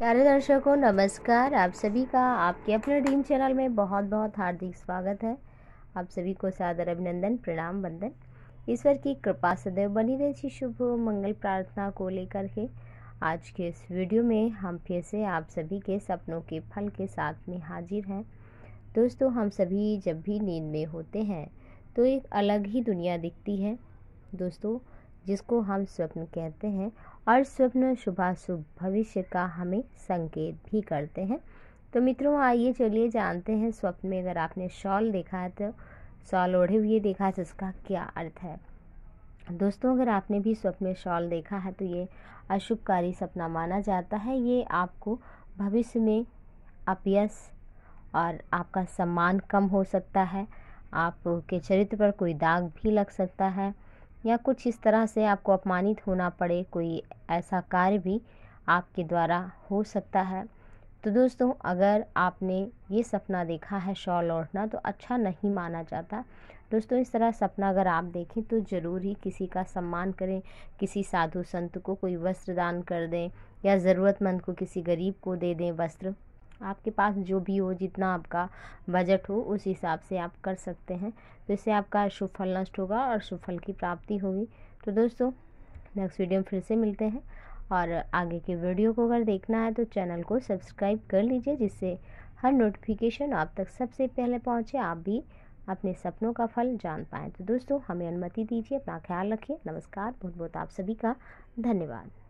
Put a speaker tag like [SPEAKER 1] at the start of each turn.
[SPEAKER 1] प्यारे दर्शकों नमस्कार आप सभी का आपके अपने ड्रीम चैनल में बहुत बहुत हार्दिक स्वागत है आप सभी को सादर अभिनंदन प्रणाम वंदन ईश्वर की कृपा सदैव बनी थी शुभ मंगल प्रार्थना को लेकर के आज के इस वीडियो में हम फिर से आप सभी के सपनों के फल के साथ में हाजिर हैं दोस्तों हम सभी जब भी नींद में होते हैं तो एक अलग ही दुनिया दिखती है दोस्तों जिसको हम स्वप्न कहते हैं और स्वप्न शुभाशुभ भविष्य का हमें संकेत भी करते हैं तो मित्रों आइए चलिए जानते हैं स्वप्न में अगर आपने शॉल देखा है तो शॉल ओढ़े हुए देखा है तो इसका क्या अर्थ है दोस्तों अगर आपने भी स्वप्न में शॉल देखा है तो ये अशुभकारी सपना माना जाता है ये आपको भविष्य में अपयस और आपका सम्मान कम हो सकता है आपके चरित्र पर कोई दाग भी लग सकता है या कुछ इस तरह से आपको अपमानित होना पड़े कोई ऐसा कार्य भी आपके द्वारा हो सकता है तो दोस्तों अगर आपने ये सपना देखा है शॉल ओढ़ना तो अच्छा नहीं माना जाता दोस्तों इस तरह सपना अगर आप देखें तो ज़रूर ही किसी का सम्मान करें किसी साधु संत को कोई वस्त्र दान कर दें या ज़रूरतमंद को किसी गरीब को दे दें वस्त्र आपके पास जो भी हो जितना आपका बजट हो उस हिसाब से आप कर सकते हैं तो इससे आपका शुभ फल नष्ट होगा और शुभ फल की प्राप्ति होगी तो दोस्तों नेक्स्ट वीडियो में फिर से मिलते हैं और आगे के वीडियो को अगर देखना है तो चैनल को सब्सक्राइब कर लीजिए जिससे हर नोटिफिकेशन आप तक सबसे पहले पहुँचे आप भी अपने सपनों का फल जान पाएँ तो दोस्तों हमें अनुमति दीजिए अपना ख्याल रखिए नमस्कार बहुत बहुत आप सभी का धन्यवाद